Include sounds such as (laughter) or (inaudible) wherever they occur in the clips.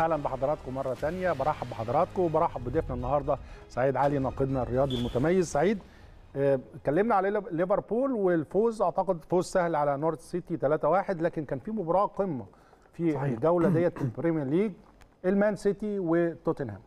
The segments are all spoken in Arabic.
اهلا بحضراتكم مره تانية برحب بحضراتكم وبرحب بضيفنا النهارده سعيد علي ناقدنا الرياضي المتميز سعيد اتكلمنا آه، على ليفربول والفوز اعتقد فوز سهل على نورث سيتي 3-1 لكن كان في مباراه قمه في صحيح. الجوله ديت في البريمير ليج المان سيتي وتوتنهام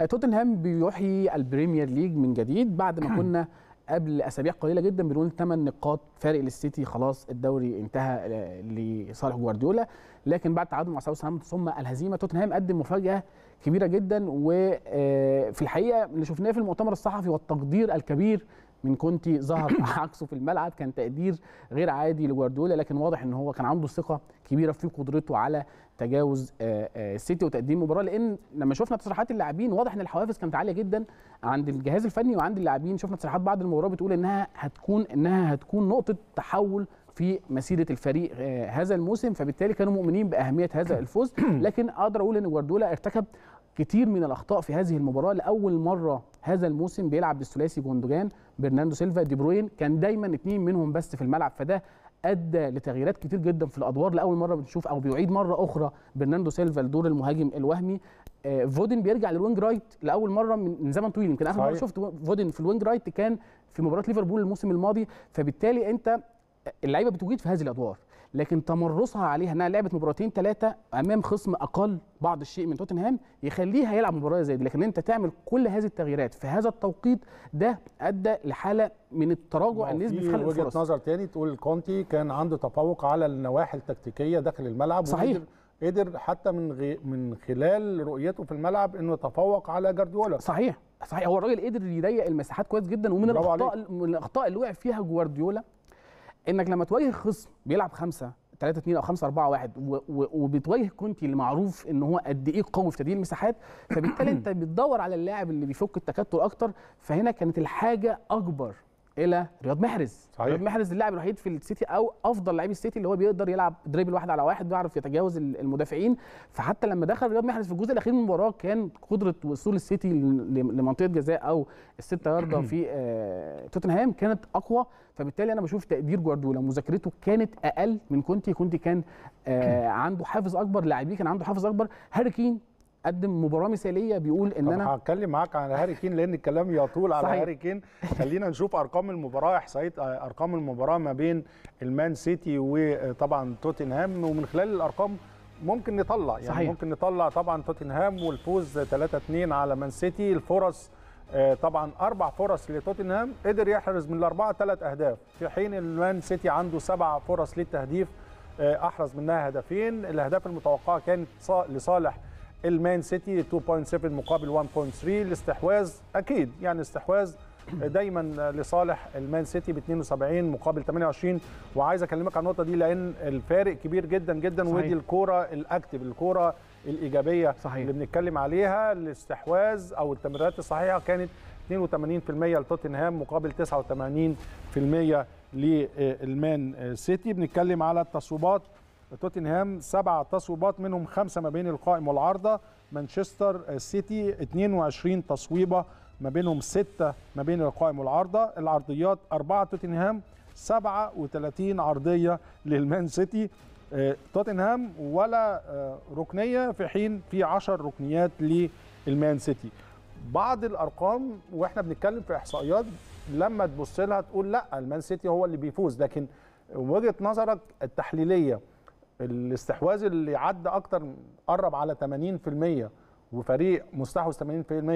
آه، توتنهام بيحيي البريمير ليج من جديد بعد ما (clears throat) كنا قبل اسابيع قليله جدا بنقول ثمان نقاط فارق للسيتي خلاص الدوري انتهى آه، لصالح جوارديولا لكن بعد تعادل مع ساوثهامبتون ثم الهزيمه توتنهام قدم مفاجاه كبيره جدا وفي آه، الحقيقه اللي شفناه في المؤتمر الصحفي والتقدير الكبير من كونتي ظهر (coughs) عكسه في الملعب كان تقدير غير عادي لجوارديولا لكن واضح ان هو كان عنده ثقه كبيره في قدرته على تجاوز آه، آه، السيتي وتقديم مباراه لان لما شفنا تصريحات اللاعبين واضح ان الحوافز كانت عاليه جدا عند الجهاز الفني وعند اللاعبين شفنا تصريحات بعد المباراه بتقول انها هتكون انها هتكون نقطه تحول في مسيره الفريق آه، هذا الموسم فبالتالي كانوا مؤمنين باهميه هذا الفوز (coughs) لكن اقدر اقول ان جوارديولا ارتكب كتير من الاخطاء في هذه المباراه لاول مره هذا الموسم بيلعب بالثلاثي جوندوجان برناندو سيلفا دي بروين كان دايما اثنين منهم بس في الملعب فده ادى لتغييرات كتير جدا في الادوار لاول مره بنشوف او بيعيد مره اخرى برناندو سيلفا لدور المهاجم الوهمي آه، فودن بيرجع للوينج رايت لاول مره من زمن طويل يمكن اخر مره شفت فودن في الوينج رايت كان في مباراه ليفربول الموسم الماضي فبالتالي انت آه، اللعيبه بتوجد في هذه الادوار لكن تمرسها عليها انها لعبت مباراتين ثلاثه امام خصم اقل بعض الشيء من توتنهام يخليها يلعب مباراه زي دي لكن انت تعمل كل هذه التغييرات في هذا التوقيت ده ادى لحاله من التراجع النسبي في خلق الفرص وجهه نظر تاني تقول كونتي كان عنده تفوق على النواحي التكتيكيه داخل الملعب صحيح قدر حتى من غي من خلال رؤيته في الملعب انه يتفوق على جارديولا صحيح صحيح هو الراجل قدر يضيق المساحات كويس جدا ومن الاخطاء من الاخطاء اللي وقع فيها جوارديولا انك لما تواجه خصم بيلعب خمسة 3 2 او 5 4 1 وبتواجه كونتي اللي معروف ان هو قد ايه قوي في تدليل المساحات فبالتالي انت بتدور على اللاعب اللي بيفك التكتل اكتر فهنا كانت الحاجه اكبر الى رياض محرز صحيح. رياض محرز اللاعب الوحيد في السيتي او افضل لعيب السيتي اللي هو بيقدر يلعب دريبل واحد على واحد بيعرف يتجاوز المدافعين فحتى لما دخل رياض محرز في الجزء الاخير من المباراه كان قدره وصول السيتي لمنطقه جزاء او الستة يارده (clears throat) في آه توتنهام كانت اقوى فبالتالي انا بشوف تقدير جوارديولا مذاكرته كانت اقل من كونتي كونتي كان آه (clears throat) عنده حافز اكبر لاعبيه كان عنده حافز اكبر هاري كين قدم مباراه مثاليه بيقول ان انا هتكلم معاك على هاري كين لان الكلام يطول على هاري كين خلينا نشوف ارقام المباراه احصائيات ارقام المباراه ما بين المان سيتي وطبعا توتنهام ومن خلال الارقام ممكن نطلع يعني صحيح. ممكن نطلع طبعا توتنهام والفوز 3-2 على مان سيتي الفرص آه، طبعا اربع فرص لتوتنهام قدر يحرز من الاربعه ثلاث اهداف في حين المان سيتي عنده سبع فرص للتهديف آه، احرز منها هدفين الاهداف المتوقعه كانت لصالح المان سيتي 2.7 مقابل 1.3 الاستحواذ اكيد يعني استحواذ دايما لصالح المان سيتي ب 72 مقابل 28 وعايز اكلمك على النقطه دي لان الفارق كبير جدا جدا صحيح. ودي الكوره الاكتف الكوره الايجابيه صحيح. اللي بنتكلم عليها الاستحواذ او التمريرات الصحيحه كانت 82% لتوتنهام مقابل 89% للمان سيتي بنتكلم على التصويبات توتنهام سبع تصويبات منهم خمسه ما بين القائم والعارضه مانشستر سيتي 22 تصويبه ما بينهم سته ما بين القائم والعارضه العرضيات اربعه توتنهام 37 عرضيه للمان سيتي آه، توتنهام ولا آه، ركنيه في حين في 10 ركنيات للمان سيتي بعض الارقام واحنا بنتكلم في احصائيات لما تبص لها تقول لا المان سيتي هو اللي بيفوز لكن وجهه نظرك التحليليه الاستحواذ اللي عدى اكتر قرب على 80% وفريق مستحوذ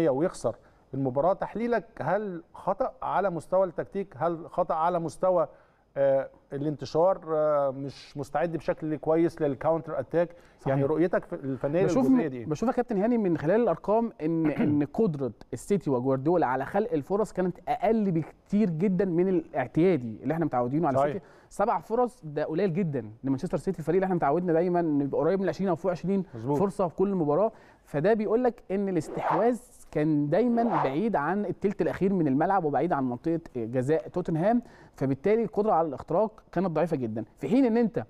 80% ويخسر المباراه تحليلك هل خطا على مستوى التكتيك هل خطا على مستوى آه، الانتشار آه، مش مستعد بشكل كويس للكاونتر اتاك يعني صحيح. يعني رؤيتك الفنيه بشوف دي بشوف يا كابتن هاني من خلال الارقام ان (clears throat) ان قدره السيتي وجوارديولا على خلق الفرص كانت اقل بكتير جدا من الاعتيادي اللي احنا متعودينه على السيتي سبع فرص ده قليل جدا لمانشستر سيتي الفريق اللي احنا متعودنا دايما يبقى قريب من 20 او فوق 20 مزبوط. فرصه في كل مباراه فده بيقول لك ان الاستحواذ كان دايما بعيد عن الثلث الاخير من الملعب وبعيد عن منطقه جزاء توتنهام فبالتالي القدره على الاختراق كانت ضعيفه جدا في حين ان انت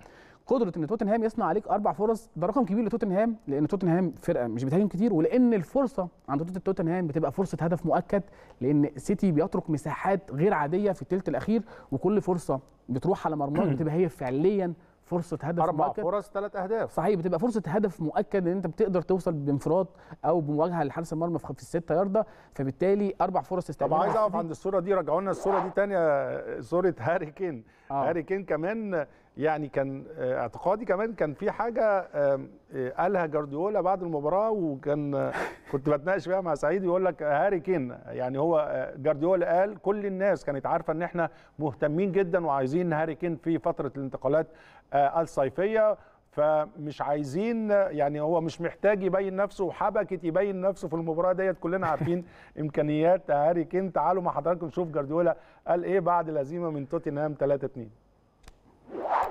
قدره ان توتنهام يصنع عليك اربع فرص ده رقم كبير لتوتنهام لان توتنهام فرقه مش بتهاجم كتير ولان الفرصه عند توتنهام بتبقى فرصه هدف مؤكد لان سيتي بيترك مساحات غير عاديه في الثلث الاخير وكل فرصه بتروح على مرماك (clears throat) بتبقى هي فعليا فرصه هدف اربع مؤكد. فرص ثلاث اهداف صحيح بتبقى فرصه هدف مؤكد ان انت بتقدر توصل بانفراد او بمواجهه لحارس المرمى في السته يارده فبالتالي اربع فرص استعمال طب عايز اقف عند الصوره دي رجعوا لنا الصوره دي ثانيه صوره آه، هاري كين آه. هاري كين كمان يعني كان آه، اعتقادي كمان كان في حاجه آه، قالها جارديولا بعد المباراه وكان آه، كنت بتناقش فيها مع سعيد يقول لك هاري كين يعني هو جارديولا قال كل الناس كانت عارفه ان احنا مهتمين جدا وعايزين هاري كين في فتره الانتقالات الصيفيه فمش عايزين يعني هو مش محتاج يبين نفسه وحبكت يبين نفسه في المباراه ديت كلنا عارفين (laughs) امكانيات هاري كين تعالوا مع حضراتكم نشوف جارديولا قال ايه بعد الهزيمه من توتنهام 3 2